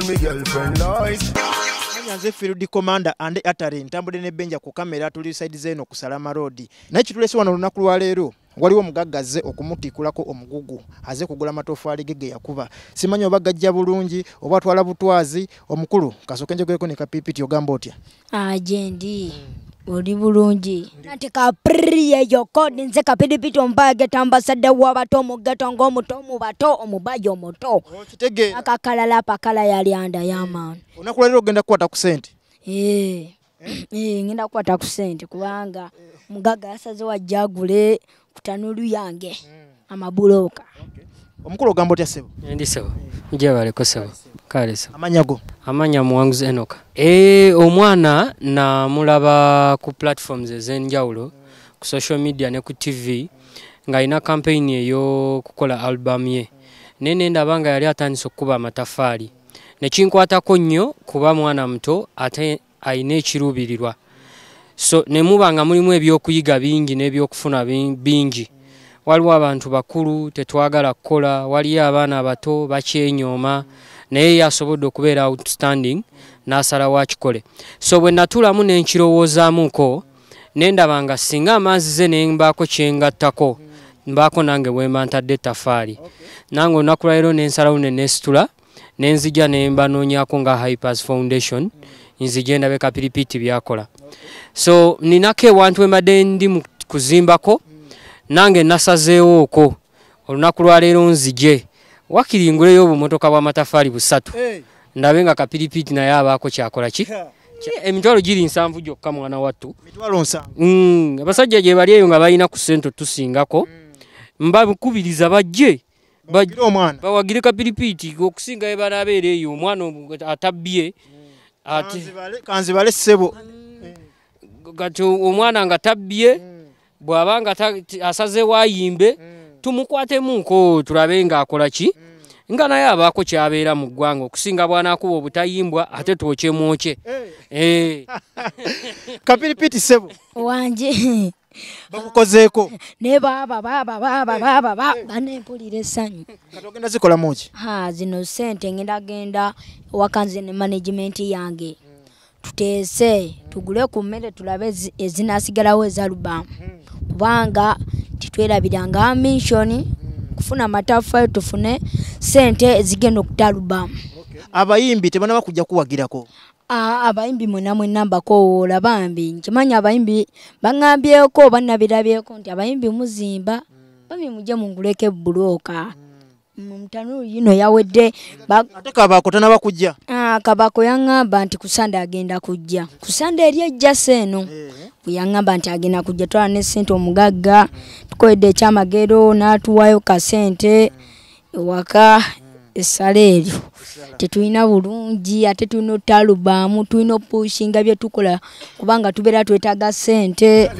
on me girlfriend lies nze field commander and atari ntambule ne benja ku kamera tuli side zeno ku Salama Road naye kitulese wano lunaku lwa leero waliwo mugaggaze okumutikulako omugugu aze kugula matofaali gege yakuba simanya obagajja bulungi oba twala butwazi omukulu kasokenje gweko ne kapipiti ogambo otya ajendi ah, mm. oli bulungi nati kapiri yeyoko ninze kapiripiti omubageta ambasadde wabato omugeto ngaomuto omubato omubaji omuto akakalala apakala yalyanda yamaani eh, onakulaliro ogenda kukwata ku sente eh, eh? ngenda kukwata ku sente kubanga mugaga asaze wajagule kutanulu yange hmm. amabuloka omukulu ogamba otya sebo ndi sebo njebaleko sebo kalesa amanyago amanya muwanguzi enoka ee eh, omwana namulaba ku platforms ezenjawulo ku social media ne ku tv ng'alina kampeyini ey'okukola album ye naye nendaba nga yali atandise okukuba amatafaali nekinkwatako nnyo kuba mwana muto ate alina ekiruubirirwa so nemuba nga mulimu ebyokuyiga bingi n'ebyokufuna bingi waliwo abantu bakulu tetwagala kukola waliyo abaana abato bakyenyooma naye yasobodde okubeera outstanding n'asala wakikole so bwe natulamu nenkirowoozaamuko nendaba nga singa amanzi ze ne mbaako kyengattako mbaako nange bwemba ntadde etafaali nange olunakulwaliro nensalawo nenesitula nenzija nembanoonyako nga hypers foundation nzije ndabe kapiripiti byakola so ninako ewantu wembadde ndi mu kuzimbako mm. nange nasazeewo oko olunaku lwaleero nzije wakiringule yobu motoka wa matafali busatu hey. ndabe nga kapiripiti naye abaako kyakola ki emitwalo eh, giri nsanvu gyokka mwana wattu mm, abasajja gye bali eyo nga balina ku sente tusingako mbakubiriza mm. bajje bawagire kapiripiti okusinga ye banaabeera eyo omwana atabbye mm. kanzibale ssebo kati omwana nga tabbye bw'abanga asaze waayimbe mm. tumukwatemuko tulabe ng'akola ki mm. nga naye abaako kyabeera mu ggwanga okusinga bw'anaakuba obutayimbwa ate twokyemwokye eh. eh. kapiripiti sebo wanje bamukozeeko ne baba baba baba baba eh. banempulira essanyu katogenda zikolamuki zino sente ngenda genda wakanze ne manajimenti yange mm. tuteese tugule ku mmere tulabe ezinasigalawo ezalubamu mm. kubanga mm -hmm. twerabiranga mission kufuna matafayo tufune sente ezigenda okutalubamu abayimbi tebana bakujja kuwagirako ah, abayimbi mwena mwena mbakowoola bambi nkimanyi abayimbi baŋambyeko oba nabirabyeko nti abayimbi muzimba hmm. bambi mujje munguleko ebbulooka hmm. mm, mutanuulu yino yawedde ate kabaako tanaba kujja ah, kabaako yaŋŋamba nti kusande agenda kujja kusande eri ejjasa eno eh. yangamba nti agenda kujja twala nesente omugagga tukoledde ekyamagero natuwayo kasente ewaka essala eryo tetulina bulungi ate tulina otalubamu tulina opushinga byetukola kubanga tubeera twetaaga sente